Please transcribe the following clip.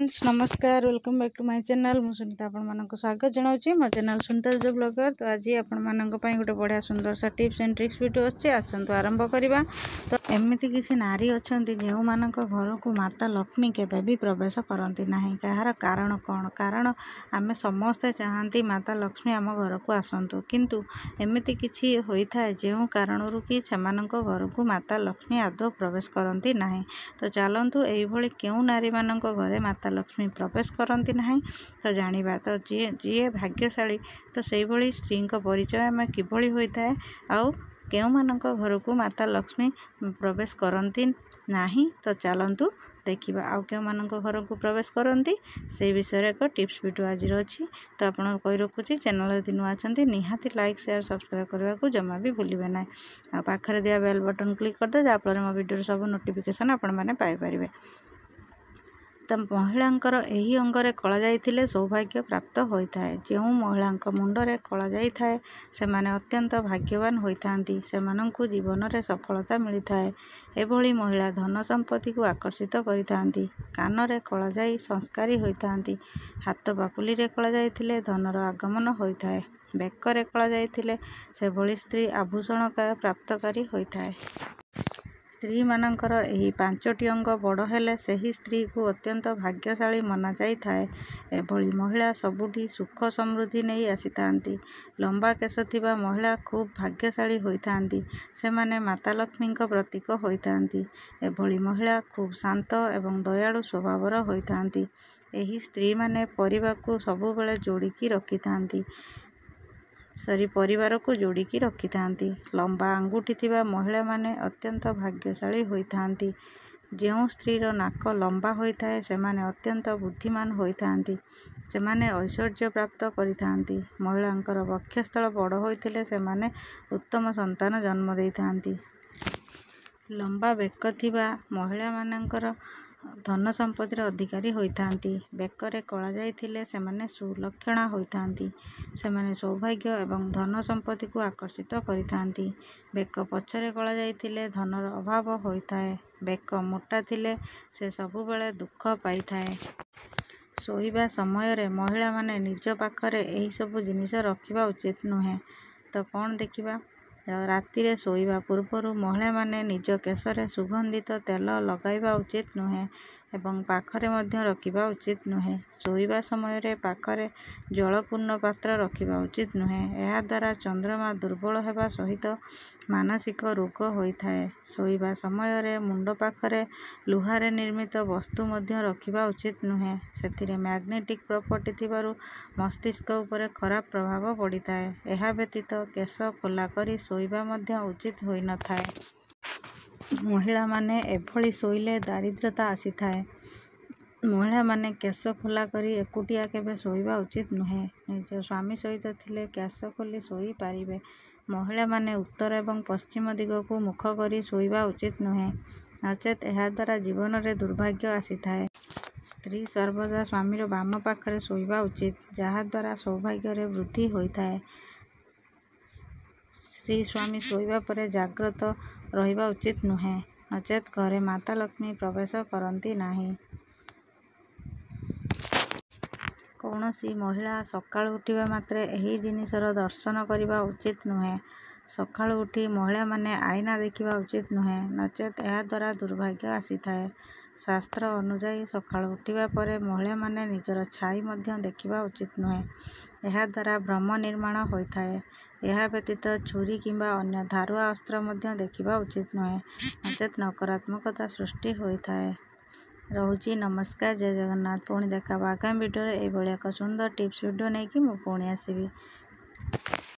friends नमस्कार welcome back to my channel मुझे सुनीता आपण मन स्वागत जनावे मो चेल सुनता जो ब्लगर तो आज आप गोटे बढ़िया सुंदर सा टिप्स एंड ट्रिक्स भिडियो अच्छे आसतु आरंभ करवा तो एमती किसी नारी अच्छा जो मान घर को माता लक्ष्मी के भी प्रवेश करती ना कहार कारण कौन कारण आम समस्ते चाहती माता लक्ष्मी आम घर को आसतु किंतु एमती किसी होता है जो कारण कि घर को माता लक्ष्मी आद प्रवेश करती ना तो चलतु यही क्यों नारी मान घरे माता लक्ष्मी प्रवेश करती ना तो जाणी तो जी जी भाग्यशा तो से भाई स्त्री परिचय आम किभली आ କେଉଁମାନଙ୍କ ଘରକୁ ମାତା ଲକ୍ଷ୍ମୀ ପ୍ରବେଶ କରନ୍ତି ନାହିଁ ତ ଚାଲନ୍ତୁ ଦେଖିବା ଆଉ କେଉଁମାନଙ୍କ ଘରକୁ ପ୍ରବେଶ କରନ୍ତି ସେ ବିଷୟରେ ଏକ ଟିପ୍ସ ଭିଡ଼ିଓ ଆଜିର ଅଛି ତ ଆପଣ କହି ରଖୁଛି ଚ୍ୟାନେଲ୍ ଯଦି ନୂଆ ଅଛନ୍ତି ନିହାତି ଲାଇକ୍ ସେୟାର ସବସ୍କ୍ରାଇବ୍ କରିବାକୁ ଜମା ବି ଭୁଲିବେ ନାହିଁ ଆଉ ପାଖରେ ଦିଆ ବେଲ୍ ବଟନ୍ କ୍ଲିକ୍ କରିଦେବେ ଯାହାଫଳରେ ମୋ ଭିଡ଼ିଓର ସବୁ ନୋଟିଫିକେସନ୍ ଆପଣମାନେ ପାଇପାରିବେ ମହିଳାଙ୍କର ଏହି ଅଙ୍ଗରେ କଳାଯାଇ ଥିଲେ ସୌଭାଗ୍ୟ ପ୍ରାପ୍ତ ହୋଇଥାଏ ଯେଉଁ ମହିଳାଙ୍କ ମୁଣ୍ଡରେ କଳାଯାଇ ଥାଏ ସେମାନେ ଅତ୍ୟନ୍ତ ଭାଗ୍ୟବାନ ହୋଇଥାନ୍ତି ସେମାନଙ୍କୁ ଜୀବନରେ ସଫଳତା ମିଳିଥାଏ ଏଭଳି ମହିଳା ଧନ ସମ୍ପତ୍ତିକୁ ଆକର୍ଷିତ କରିଥାନ୍ତି କାନରେ କଳାଯାଇ ସଂସ୍କାରୀ ହୋଇଥାନ୍ତି ହାତ ବାପୁଲିରେ କଳାଯାଇ ଥିଲେ ଧନର ଆଗମନ ହୋଇଥାଏ ବେକରେ କଳାଯାଇ ଥିଲେ ସେଭଳି ସ୍ତ୍ରୀ ଆଭୂଷଣ ପ୍ରାପ୍ତକାରୀ ହୋଇଥାଏ ସ୍ତ୍ରୀମାନଙ୍କର ଏହି ପାଞ୍ଚଟି ଅଙ୍ଗ ବଡ଼ ହେଲେ ସେହି ସ୍ତ୍ରୀକୁ ଅତ୍ୟନ୍ତ ଭାଗ୍ୟଶାଳୀ ମନାଯାଇଥାଏ ଏଭଳି ମହିଳା ସବୁଠି ସୁଖ ସମୃଦ୍ଧି ନେଇ ଆସିଥାନ୍ତି ଲମ୍ବା କେଶ ଥିବା ମହିଳା ଖୁବ୍ ଭାଗ୍ୟଶାଳୀ ହୋଇଥାନ୍ତି ସେମାନେ ମାତା ଲକ୍ଷ୍ମୀଙ୍କ ପ୍ରତୀକ ହୋଇଥାନ୍ତି ଏଭଳି ମହିଳା ଖୁବ୍ ଶାନ୍ତ ଏବଂ ଦୟାଳୁ ସ୍ୱଭାବର ହୋଇଥାନ୍ତି ଏହି ସ୍ତ୍ରୀମାନେ ପରିବାକୁ ସବୁବେଳେ ଯୋଡ଼ିକି ରଖିଥାନ୍ତି ସରି ପରିବାରକୁ ଯୋଡ଼ିକି ରଖିଥାନ୍ତି ଲମ୍ବା ଆଙ୍ଗୁଠି ଥିବା ମହିଳାମାନେ ଅତ୍ୟନ୍ତ ଭାଗ୍ୟଶାଳୀ ହୋଇଥାନ୍ତି ଯେଉଁ ସ୍ତ୍ରୀର ନାକ ଲମ୍ବା ହୋଇଥାଏ ସେମାନେ ଅତ୍ୟନ୍ତ ବୁଦ୍ଧିମାନ ହୋଇଥାନ୍ତି ସେମାନେ ଐଶ୍ୱର୍ଯ୍ୟ ପ୍ରାପ୍ତ କରିଥାନ୍ତି ମହିଳାଙ୍କର ବକ୍ଷସ୍ଥଳ ବଡ଼ ହୋଇଥିଲେ ସେମାନେ ଉତ୍ତମ ସନ୍ତାନ ଜନ୍ମ ଦେଇଥାନ୍ତି ଲମ୍ବା ବେକ ଥିବା ମହିଳାମାନଙ୍କର ଧନ ସମ୍ପତ୍ତିର ଅଧିକାରୀ ହୋଇଥାନ୍ତି ବେକରେ କଳା ଯାଇଥିଲେ ସେମାନେ ସୁଲକ୍ଷଣା ହୋଇଥାନ୍ତି ସେମାନେ ସୌଭାଗ୍ୟ ଏବଂ ଧନ ସମ୍ପତ୍ତିକୁ ଆକର୍ଷିତ କରିଥାନ୍ତି ବେକ ପଛରେ କଳା ଯାଇଥିଲେ ଧନର ଅଭାବ ହୋଇଥାଏ ବେକ ମୋଟା ଥିଲେ ସେ ସବୁବେଳେ ଦୁଃଖ ପାଇଥାଏ ଶୋଇବା ସମୟରେ ମହିଳାମାନେ ନିଜ ପାଖରେ ଏହିସବୁ ଜିନିଷ ରଖିବା ଉଚିତ ନୁହେଁ ତ କ'ଣ ଦେଖିବା ରାତିରେ ଶୋଇବା ପୂର୍ବରୁ ମହିଳାମାନେ ନିଜ କେଶରେ ସୁଗନ୍ଧିତ ତେଲ ଲଗାଇବା ଉଚିତ୍ ନୁହେଁ ଏବଂ ପାଖରେ ମଧ୍ୟ ରଖିବା ଉଚିତ ନୁହେଁ ଶୋଇବା ସମୟରେ ପାଖରେ ଜଳପୂର୍ଣ୍ଣ ପାତ୍ର ରଖିବା ଉଚିତ ନୁହେଁ ଏହାଦ୍ୱାରା ଚନ୍ଦ୍ରମା ଦୁର୍ବଳ ହେବା ସହିତ ମାନସିକ ରୋଗ ହୋଇଥାଏ ଶୋଇବା ସମୟରେ ମୁଣ୍ଡ ପାଖରେ ଲୁହାରେ ନିର୍ମିତ ବସ୍ତୁ ମଧ୍ୟ ରଖିବା ଉଚିତ ନୁହେଁ ସେଥିରେ ମ୍ୟାଗ୍ନେଟିକ୍ ପ୍ରପର୍ଟି ଥିବାରୁ ମସ୍ତିଷ୍କ ଉପରେ ଖରାପ ପ୍ରଭାବ ପଡ଼ିଥାଏ ଏହା ବ୍ୟତୀତ କେଶ ଖୋଲା କରି ଶୋଇବା ମଧ୍ୟ ଉଚିତ ହୋଇନଥାଏ ମହିଳାମାନେ ଏଭଳି ଶୋଇଲେ ଦାରିଦ୍ରତା ଆସିଥାଏ ମହିଳାମାନେ କେଶ ଖୋଲା କରି ଏକୁଟିଆ କେବେ ଶୋଇବା ଉଚିତ ନୁହେଁ ନିଜ ସ୍ୱାମୀ ସହିତ ଥିଲେ କେଶ ଖୋଲି ଶୋଇପାରିବେ ମହିଳାମାନେ ଉତ୍ତର ଏବଂ ପଶ୍ଚିମ ଦିଗକୁ ମୁଖ କରି ଶୋଇବା ଉଚିତ ନୁହେଁ ନଚେତ ଏହାଦ୍ୱାରା ଜୀବନରେ ଦୁର୍ଭାଗ୍ୟ ଆସିଥାଏ ସ୍ତ୍ରୀ ସର୍ବଦା ସ୍ୱାମୀର ବାମ ପାଖରେ ଶୋଇବା ଉଚିତ ଯାହାଦ୍ୱାରା ସୌଭାଗ୍ୟରେ ବୃଦ୍ଧି ହୋଇଥାଏ ସ୍ତ୍ରୀ ସ୍ୱାମୀ ଶୋଇବା ପରେ ଜାଗ୍ରତ ରହିବା ଉଚିତ ନୁହେଁ ନଚେତ୍ ଘରେ ମାତା ଲକ୍ଷ୍ମୀ ପ୍ରବେଶ କରନ୍ତି ନାହିଁ କୌଣସି ମହିଳା ସକାଳୁ ଉଠିବା ମାତ୍ରେ ଏହି ଜିନିଷର ଦର୍ଶନ କରିବା ଉଚିତ ନୁହେଁ ସକାଳୁ ଉଠି ମହିଳାମାନେ ଆଇନା ଦେଖିବା ଉଚିତ ନୁହେଁ ନଚେତ୍ ଏହାଦ୍ୱାରା ଦୁର୍ଭାଗ୍ୟ ଆସିଥାଏ ଶାସ୍ତ୍ର ଅନୁଯାୟୀ ସକାଳୁ ଉଠିବା ପରେ ମହିଳାମାନେ ନିଜର ଛାଇ ମଧ୍ୟ ଦେଖିବା ଉଚିତ ନୁହେଁ ଏହାଦ୍ୱାରା ଭ୍ରମ ନିର୍ମାଣ ହୋଇଥାଏ ଏହା ବ୍ୟତୀତ ଛୁରୀ କିମ୍ବା ଅନ୍ୟ ଧାରୁଆ ଅସ୍ତ୍ର ମଧ୍ୟ ଦେଖିବା ଉଚିତ ନୁହେଁ ନଚେତ ନକାରାତ୍ମକତା ସୃଷ୍ଟି ହୋଇଥାଏ ରହୁଛି ନମସ୍କାର ଜୟ ଜଗନ୍ନାଥ ପୁଣି ଦେଖା ଆଗାମୀ ଭିଡ଼ିଓରେ ଏଭଳି ଏକ ସୁନ୍ଦର ଟିପ୍ସ ଭିଡ଼ିଓ ନେଇକି ମୁଁ ପୁଣି ଆସିବି